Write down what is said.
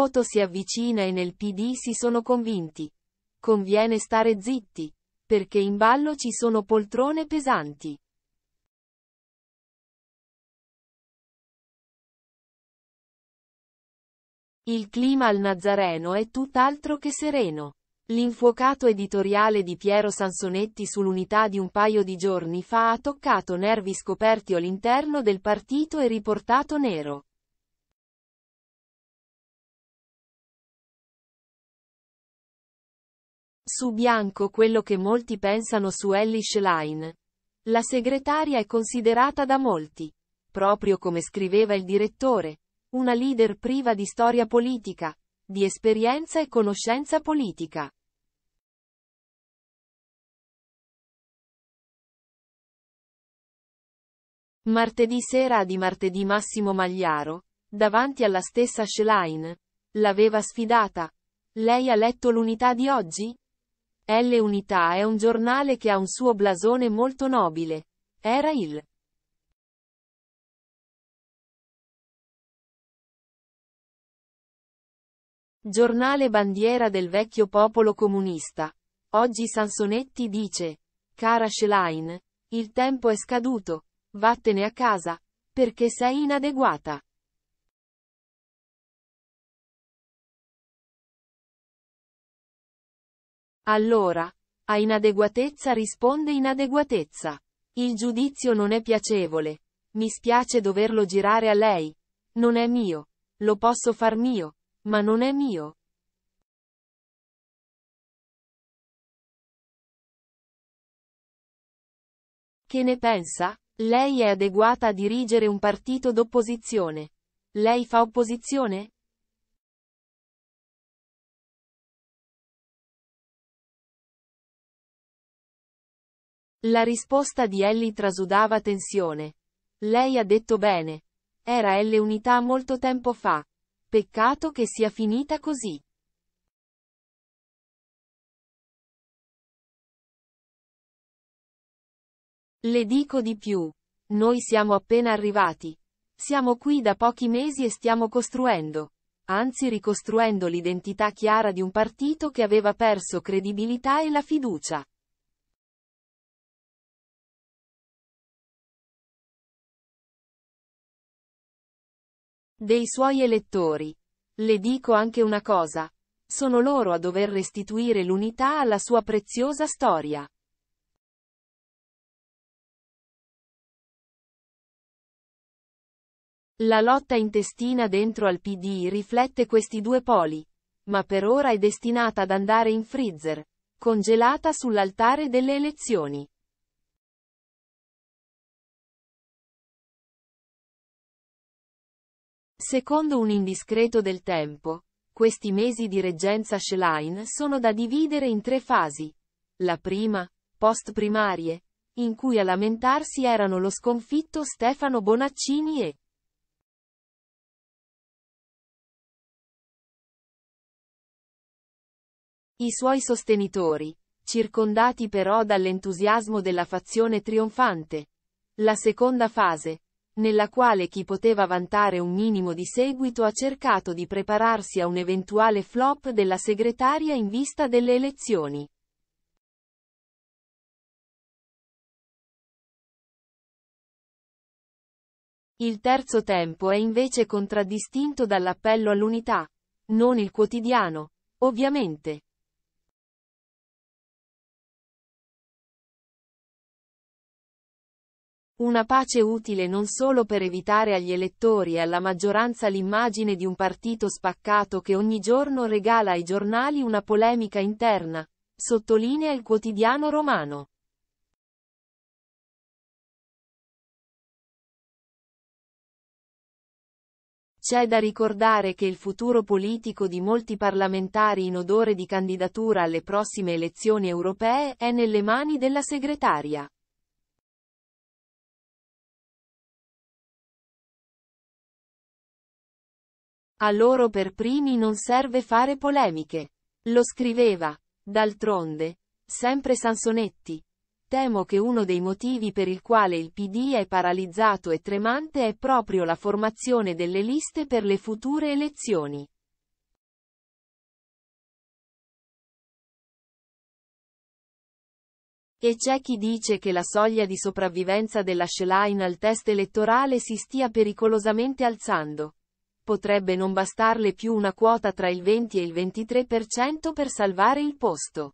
voto si avvicina e nel PD si sono convinti. Conviene stare zitti, perché in ballo ci sono poltrone pesanti. Il clima al Nazareno è tutt'altro che sereno. L'infuocato editoriale di Piero Sansonetti sull'unità di un paio di giorni fa ha toccato nervi scoperti all'interno del partito e riportato nero. su bianco quello che molti pensano su Ellie Schlein. La segretaria è considerata da molti, proprio come scriveva il direttore, una leader priva di storia politica, di esperienza e conoscenza politica. Martedì sera di martedì Massimo Magliaro, davanti alla stessa Schlein, l'aveva sfidata. Lei ha letto l'unità di oggi? L Unità è un giornale che ha un suo blasone molto nobile. Era il giornale bandiera del vecchio popolo comunista. Oggi Sansonetti dice, cara Schlein, il tempo è scaduto, vattene a casa, perché sei inadeguata. Allora, a inadeguatezza risponde inadeguatezza. Il giudizio non è piacevole. Mi spiace doverlo girare a lei. Non è mio. Lo posso far mio, ma non è mio. Che ne pensa? Lei è adeguata a dirigere un partito d'opposizione. Lei fa opposizione? La risposta di Ellie trasudava tensione. Lei ha detto bene. Era L unità molto tempo fa. Peccato che sia finita così. Le dico di più. Noi siamo appena arrivati. Siamo qui da pochi mesi e stiamo costruendo. Anzi ricostruendo l'identità chiara di un partito che aveva perso credibilità e la fiducia. dei suoi elettori. Le dico anche una cosa. Sono loro a dover restituire l'unità alla sua preziosa storia. La lotta intestina dentro al PD riflette questi due poli, ma per ora è destinata ad andare in freezer, congelata sull'altare delle elezioni. Secondo un indiscreto del tempo, questi mesi di reggenza Schlein sono da dividere in tre fasi. La prima, post-primarie, in cui a lamentarsi erano lo sconfitto Stefano Bonaccini e i suoi sostenitori, circondati però dall'entusiasmo della fazione trionfante. La seconda fase, nella quale chi poteva vantare un minimo di seguito ha cercato di prepararsi a un eventuale flop della segretaria in vista delle elezioni. Il terzo tempo è invece contraddistinto dall'appello all'unità, non il quotidiano, ovviamente. Una pace utile non solo per evitare agli elettori e alla maggioranza l'immagine di un partito spaccato che ogni giorno regala ai giornali una polemica interna, sottolinea il quotidiano romano. C'è da ricordare che il futuro politico di molti parlamentari in odore di candidatura alle prossime elezioni europee è nelle mani della segretaria. A loro per primi non serve fare polemiche. Lo scriveva, d'altronde, sempre Sansonetti. Temo che uno dei motivi per il quale il PD è paralizzato e tremante è proprio la formazione delle liste per le future elezioni. E c'è chi dice che la soglia di sopravvivenza della Schlein al test elettorale si stia pericolosamente alzando potrebbe non bastarle più una quota tra il 20 e il 23% per salvare il posto.